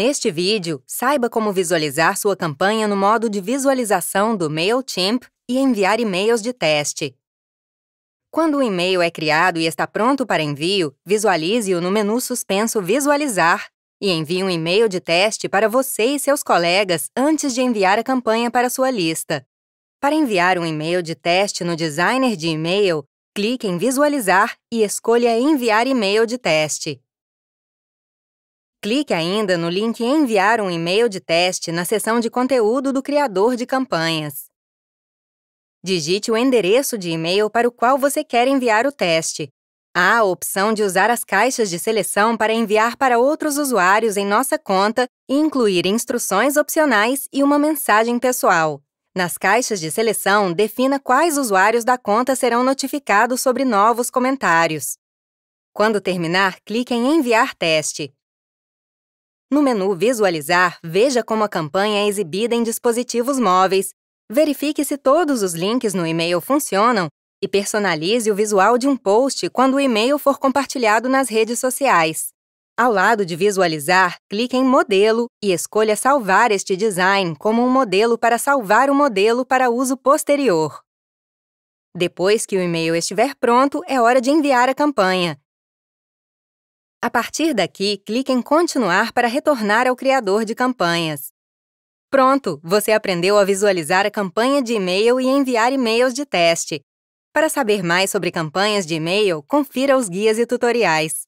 Neste vídeo, saiba como visualizar sua campanha no modo de visualização do MailChimp e enviar e-mails de teste. Quando o e-mail é criado e está pronto para envio, visualize-o no menu suspenso Visualizar e envie um e-mail de teste para você e seus colegas antes de enviar a campanha para sua lista. Para enviar um e-mail de teste no designer de e-mail, clique em Visualizar e escolha Enviar e-mail de teste. Clique ainda no link Enviar um e-mail de teste na seção de conteúdo do criador de campanhas. Digite o endereço de e-mail para o qual você quer enviar o teste. Há a opção de usar as caixas de seleção para enviar para outros usuários em nossa conta e incluir instruções opcionais e uma mensagem pessoal. Nas caixas de seleção, defina quais usuários da conta serão notificados sobre novos comentários. Quando terminar, clique em Enviar teste. No menu Visualizar, veja como a campanha é exibida em dispositivos móveis, verifique se todos os links no e-mail funcionam e personalize o visual de um post quando o e-mail for compartilhado nas redes sociais. Ao lado de Visualizar, clique em Modelo e escolha Salvar este design como um modelo para salvar o modelo para uso posterior. Depois que o e-mail estiver pronto, é hora de enviar a campanha. A partir daqui, clique em Continuar para retornar ao criador de campanhas. Pronto, você aprendeu a visualizar a campanha de e-mail e enviar e-mails de teste. Para saber mais sobre campanhas de e-mail, confira os guias e tutoriais.